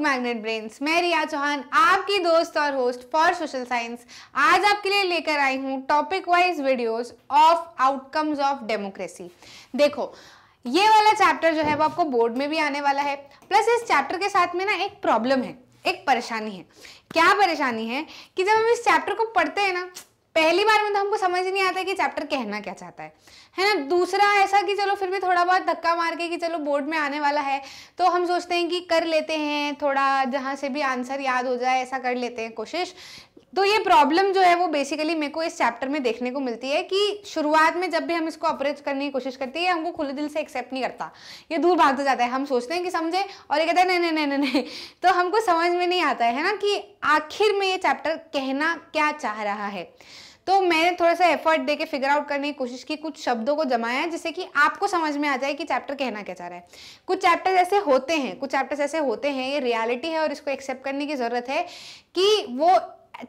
to magnet brains मैं रिया चौहान आपकी दोस्त और होस्ट फॉर सोशल साइंस आज आपके लिए लेकर आई हूँ topic wise videos of outcomes of democracy देखो ये वाला चैप्टर जो है वो आपको बोर्ड में भी आने वाला है प्लस इस चैप्टर के साथ में ना एक प्रॉब्लम है एक परेशानी है क्या परेशानी है कि जब हम इस चैप्टर को पढ़ते हैं ना पहली बार में तो हमको समझ नहीं आता कि चैप्टर कहना क्या चाहता है है ना दूसरा ऐसा कि चलो फिर भी थोड़ा बहुत धक्का मार के कि चलो बोर्ड में आने वाला है तो हम सोचते हैं कि कर लेते हैं थोड़ा जहाँ से भी आंसर याद हो जाए ऐसा कर लेते हैं कोशिश तो ये प्रॉब्लम जो है वो बेसिकली मेरे को इस चैप्टर में देखने को मिलती है कि शुरुआत में जब भी हम इसको अप्रोच करने की कोशिश करते हैं हमको खुले दिल से एक्सेप्ट नहीं करता ये दूर भागता जाता है हम सोचते हैं कि समझे और ये कहता है नहीं नहीं नहीं नहीं नहीं तो हमको समझ में नहीं आता है ना कि आखिर में ये चैप्टर कहना क्या चाह रहा है तो मैंने थोड़ा सा एफर्ट देके फिगर आउट करने की कोशिश की कुछ शब्दों को जमाया है जिससे कि आपको समझ में आ जाए कि चैप्टर कहना क्या चाह रहा है कुछ चैप्टर ऐसे होते हैं कुछ चैप्टर्स ऐसे होते हैं ये रियलिटी है और इसको एक्सेप्ट करने की ज़रूरत है कि वो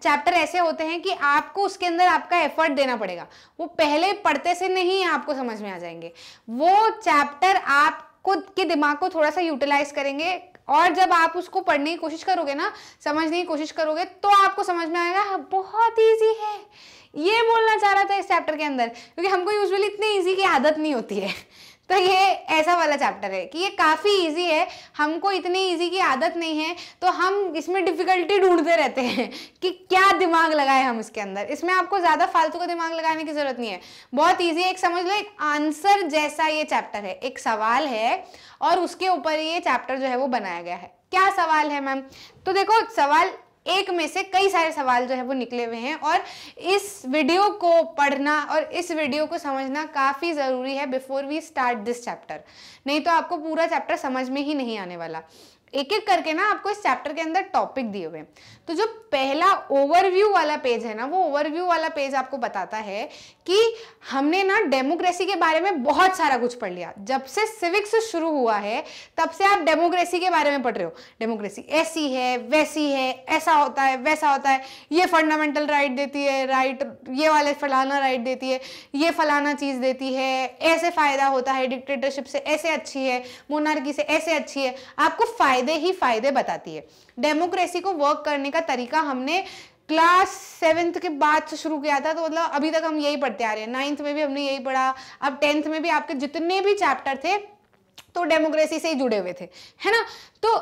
चैप्टर ऐसे होते हैं कि आपको उसके अंदर आपका एफर्ट देना पड़ेगा वो पहले पढ़ते से नहीं आपको समझ में आ जाएंगे वो चैप्टर आप खुद के दिमाग को थोड़ा सा यूटिलाइज करेंगे और जब आप उसको पढ़ने की कोशिश करोगे ना समझने की कोशिश करोगे तो आपको समझ में आएगा हाँ, बहुत ईजी है ये बोलना चाह रहा था इस चैप्टर के अंदर क्योंकि हमको यूजली इतनी ईजी की आदत नहीं होती है तो ये ऐसा वाला चैप्टर है कि ये काफ़ी इजी है हमको इतनी इजी की आदत नहीं है तो हम इसमें डिफ़िकल्टी ढूंढते रहते हैं कि क्या दिमाग लगाए हम इसके अंदर इसमें आपको ज़्यादा फालतू का दिमाग लगाने की ज़रूरत नहीं है बहुत ईजी एक समझ लो एक आंसर जैसा ये चैप्टर है एक सवाल है और उसके ऊपर ये चैप्टर जो है वो बनाया गया है क्या सवाल है मैम तो देखो सवाल एक में से कई सारे सवाल जो है वो निकले हुए हैं और इस वीडियो को पढ़ना और इस वीडियो को समझना काफ़ी ज़रूरी है before we start this chapter नहीं तो आपको पूरा चैप्टर समझ में ही नहीं आने वाला एक एक करके ना आपको इस चैप्टर के अंदर टॉपिक दिए हुए हैं तो जो पहला ओवरव्यू वाला पेज है ना वो ओवरव्यू वाला पेज आपको बताता है कि हमने ना डेमोक्रेसी के बारे में बहुत सारा कुछ पढ़ लिया जब से सिविक्स शुरू हुआ है तब से आप डेमोक्रेसी के बारे में पढ़ रहे हो डेमोक्रेसी ऐसी है वैसी है ऐसा होता है वैसा होता है ये फंडामेंटल राइट देती है राइट ये वाले फलाना राइट देती है ये फलाना चीज़ देती है ऐसे फ़ायदा होता है डिक्टेटरशिप से ऐसे अच्छी है मोनार्की से ऐसे अच्छी है आपको फायदा फायदे ही फायदे बताती है डेमोक्रेसी को वर्क करने का तरीका हमने क्लास सेवेंथ के बाद से शुरू किया था तो मतलब अभी तक हम यही पढ़ते आ रहे हैं नाइन्थ में भी हमने यही पढ़ा अब टेंथ में भी आपके जितने भी चैप्टर थे तो डेमोक्रेसी से ही जुड़े हुए थे है ना तो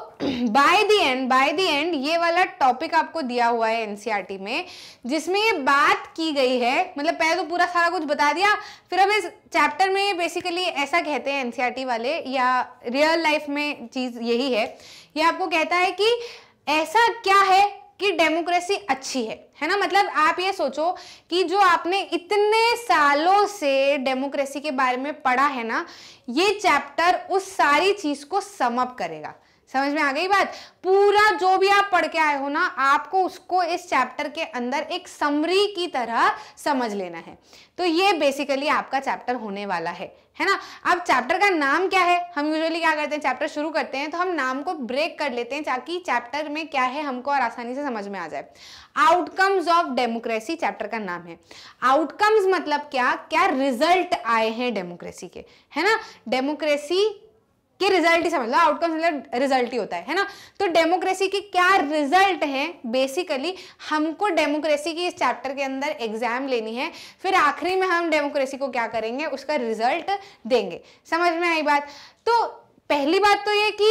by the end by the end ये वाला टॉपिक आपको दिया हुआ है एनसीईआरटी e में जिसमें ये बात की गई है मतलब पहले तो पूरा सारा कुछ बता दिया फिर अब इस चैप्टर में बेसिकली ऐसा कहते हैं एनसीईआरटी e वाले या रियल लाइफ में चीज़ यही है ये आपको कहता है कि ऐसा क्या है कि डेमोक्रेसी अच्छी है है ना मतलब आप ये सोचो कि जो आपने इतने सालों से डेमोक्रेसी के बारे में पढ़ा है ना ये चैप्टर उस सारी चीज़ को समअप करेगा समझ में आ गई बात पूरा जो भी आप पढ़ के आए हो ना आपको उसको इस चैप्टर के अंदर एक समरी की तरह समझ लेना है तो ये बेसिकली आपका चैप्टर होने वाला है है ना अब चैप्टर का नाम क्या है हम यूजुअली क्या करते हैं चैप्टर शुरू करते हैं तो हम नाम को ब्रेक कर लेते हैं ताकि चैप्टर में क्या है हमको और आसानी से समझ में आ जाए आउटकम्स ऑफ डेमोक्रेसी चैप्टर का नाम है आउटकम्स मतलब क्या क्या रिजल्ट आए हैं डेमोक्रेसी के है ना डेमोक्रेसी कि रिजल्ट ही समझ लो आउटकम लो रिजल्ट ही होता है है ना तो डेमोक्रेसी के क्या रिजल्ट हैं बेसिकली हमको डेमोक्रेसी की इस चैप्टर के अंदर एग्जाम लेनी है फिर आखिरी में हम डेमोक्रेसी को क्या करेंगे उसका रिजल्ट देंगे समझ में आई बात तो पहली बात तो ये कि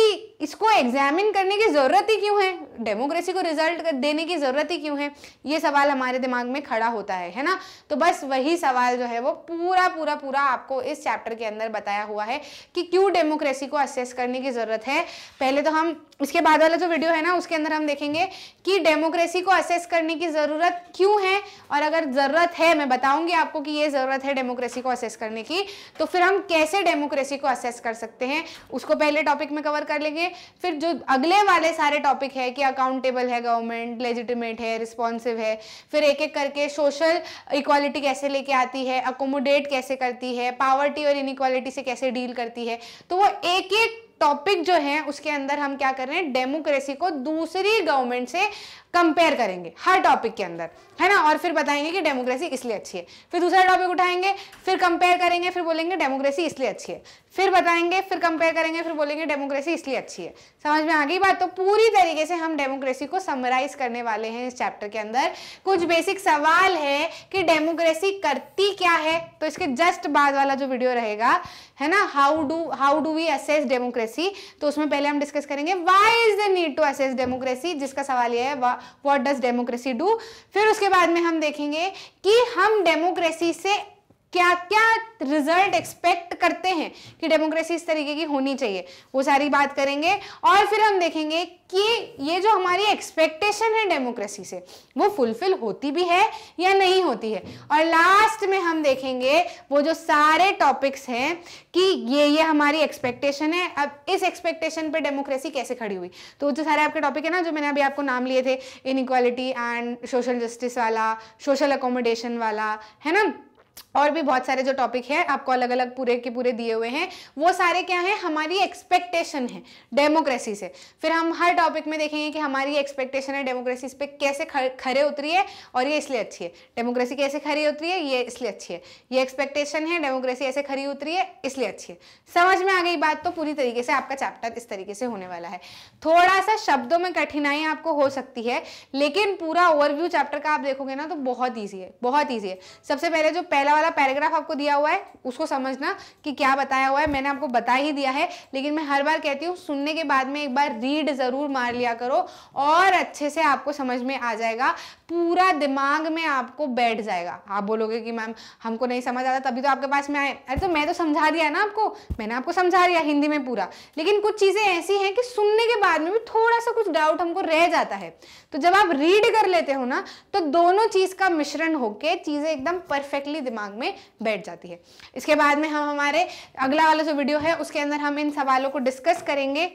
इसको एग्जामिन करने की ज़रूरत ही क्यों है डेमोक्रेसी को रिजल्ट देने की ज़रूरत ही क्यों है ये सवाल हमारे दिमाग में खड़ा होता है है ना तो बस वही सवाल जो है वो पूरा पूरा पूरा आपको इस चैप्टर के अंदर बताया हुआ है कि क्यों डेमोक्रेसी को असेस करने की ज़रूरत है पहले तो हम इसके बाद वाला जो वीडियो है ना उसके अंदर हम देखेंगे कि डेमोक्रेसी को असेस करने की ज़रूरत क्यों है और अगर ज़रूरत है मैं बताऊँगी आपको कि ये ज़रूरत है डेमोक्रेसी को असेस करने की तो फिर हम कैसे डेमोक्रेसी को असेस कर सकते हैं उसको उसको पहले टॉपिक में कवर कर लेंगे फिर जो अगले वाले सारे टॉपिक है कि अकाउंटेबल है गवर्नमेंट लेजिटिमेट है रिस्पॉन्सिव है फिर एक एक करके सोशल इक्वालिटी कैसे लेके आती है अकोमोडेट कैसे करती है पावर्टी और इनक्वालिटी से कैसे डील करती है तो वो एक एक टॉपिक जो है उसके अंदर हम क्या कर रहे हैं डेमोक्रेसी को दूसरी गवर्नमेंट से कंपेयर करेंगे हर टॉपिक के अंदर है ना और फिर बताएंगे कि डेमोक्रेसी इसलिए अच्छी है फिर दूसरा टॉपिक उठाएंगे फिर कंपेयर करेंगे फिर बोलेंगे डेमोक्रेसी इसलिए अच्छी है फिर बताएंगे फिर कंपेयर करेंगे फिर बोलेंगे डेमोक्रेसी इसलिए अच्छी है समझ में आ गई बात तो पूरी तरीके से हम डेमोक्रेसी को समराइज करने वाले हैं इस चैप्टर के अंदर कुछ बेसिक सवाल है कि डेमोक्रेसी करती क्या है तो इसके जस्ट बाद वाला जो वीडियो रहेगा है ना how do how do we assess democracy तो उसमें पहले हम डिस्कस करेंगे why is the need to assess democracy जिसका सवाल यह है वॉट डज डेमोक्रेसी डू फिर उसके बाद में हम देखेंगे कि हम डेमोक्रेसी से क्या क्या रिजल्ट एक्सपेक्ट करते हैं कि डेमोक्रेसी इस तरीके की होनी चाहिए वो सारी बात करेंगे और फिर हम देखेंगे कि ये जो हमारी एक्सपेक्टेशन है डेमोक्रेसी से वो फुलफिल होती भी है या नहीं होती है और लास्ट में हम देखेंगे वो जो सारे टॉपिक्स हैं कि ये ये हमारी एक्सपेक्टेशन है अब इस एक्सपेक्टेशन पर डेमोक्रेसी कैसे खड़ी हुई तो जो सारे आपके टॉपिक है ना जो मैंने अभी आपको नाम लिए थे इनक्वालिटी एंड सोशल जस्टिस वाला सोशल अकोमोडेशन वाला है ना और भी बहुत सारे जो टॉपिक है आपको अलग अलग पूरे के पूरे दिए हुए हैं वो सारे क्या है हमारी एक्सपेक्टेशन है डेमोक्रेसी से फिर हम हर टॉपिक में देखेंगे कि हमारी एक्सपेक्टेशन है डेमोक्रेसी इस पर कैसे खरे उतरी है और ये इसलिए अच्छी है डेमोक्रेसी कैसे खरी उतरी है ये इसलिए अच्छी है ये एक्सपेक्टेशन है डेमोक्रेसी ऐसे खरी उतरी है इसलिए अच्छी है समझ में आ गई बात तो पूरी तरीके से आपका चैप्टर इस तरीके से होने वाला है थोड़ा सा शब्दों में कठिनाई आपको हो सकती है लेकिन पूरा ओवरव्यू चैप्टर का आप देखोगे ना तो बहुत ईजी है बहुत ईजी है सबसे पहले जो पहला पहला वाला पैराग्राफ आपको दिया हुआ है उसको समझना कि क्या बताया हुआ है मैंने आपको बता ही दिया है लेकिन मैं हर बार कहती हूँ सुनने के बाद में एक बार रीड ज़रूर मार लिया करो और अच्छे से आपको समझ में आ जाएगा पूरा दिमाग में आपको बैठ जाएगा आप बोलोगे कि मैम हमको नहीं समझ आता तभी तो आपके पास में आए अरे तो मैं तो समझा दिया ना आपको मैंने आपको समझा दिया हिंदी में पूरा लेकिन कुछ चीज़ें ऐसी हैं कि सुनने के बाद में भी थोड़ा सा कुछ डाउट हमको रह जाता है तो जब आप रीड कर लेते हो ना तो दोनों चीज़ का मिश्रण होके चीज़ें एकदम परफेक्टली दिमाग दिमाग में बैठ जाती है इसके बाद में हम हमारे अगला वाला जो वीडियो है उसके अंदर हम इन सवालों को डिस्कस करेंगे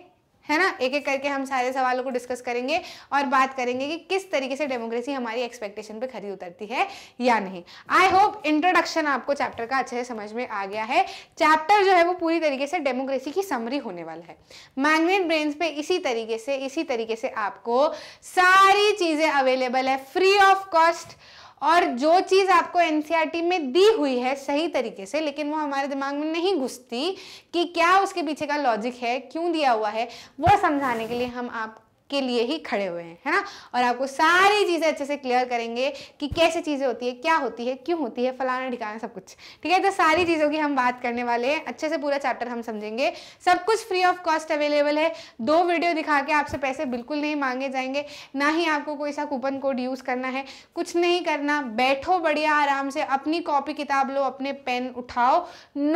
है ना एक एक करके हम सारे सवालों को डिस्कस करेंगे और बात करेंगे कि किस तरीके से डेमोक्रेसी हमारी एक्सपेक्टेशन पे खरी उतरती है या नहीं आई होप इंट्रोडक्शन आपको चैप्टर का अच्छे से समझ में आ गया है चैप्टर जो है वो पूरी तरीके से डेमोक्रेसी की समरी होने वाला है मैग्नेट ब्रेन्स पे इसी तरीके से इसी तरीके से आपको सारी चीज़ें अवेलेबल है फ्री ऑफ कॉस्ट और जो चीज़ आपको एनसीईआरटी e में दी हुई है सही तरीके से लेकिन वो हमारे दिमाग में नहीं घुसती कि क्या उसके पीछे का लॉजिक है क्यों दिया हुआ है वो समझाने के लिए हम आप के लिए ही खड़े हुए हैं है ना और आपको सारी चीज़ें अच्छे से क्लियर करेंगे कि कैसे चीज़ें होती है क्या होती है क्यों होती है फलाना ढिकाना सब कुछ ठीक है तो सारी चीज़ों की हम बात करने वाले हैं अच्छे से पूरा चैप्टर हम समझेंगे सब कुछ फ्री ऑफ कॉस्ट अवेलेबल है दो वीडियो दिखा के आपसे पैसे बिल्कुल नहीं मांगे जाएंगे ना ही आपको कोई सा कूपन कोड यूज़ करना है कुछ नहीं करना बैठो बढ़िया आराम से अपनी कॉपी किताब लो अपने पेन उठाओ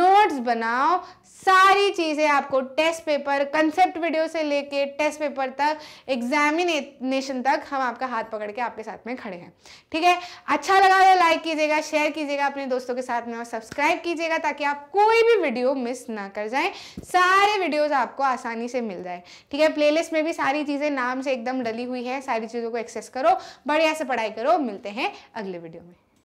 नोट्स बनाओ सारी चीज़ें आपको टेस्ट पेपर कंसेप्ट वीडियो से लेके टेस्ट पेपर तक एग्जामिनेशन तक हम आपका हाथ पकड़ के आपके साथ में खड़े हैं ठीक है अच्छा लगा तो लाइक कीजिएगा शेयर कीजिएगा अपने दोस्तों के साथ में और सब्सक्राइब कीजिएगा ताकि आप कोई भी वीडियो मिस ना कर जाए सारे वीडियोज आपको आसानी से मिल जाए ठीक है प्लेलिस्ट में भी सारी चीज़ें नाम से एकदम डली हुई है सारी चीज़ों को एक्सेस करो बढ़िया से पढ़ाई करो मिलते हैं अगले वीडियो में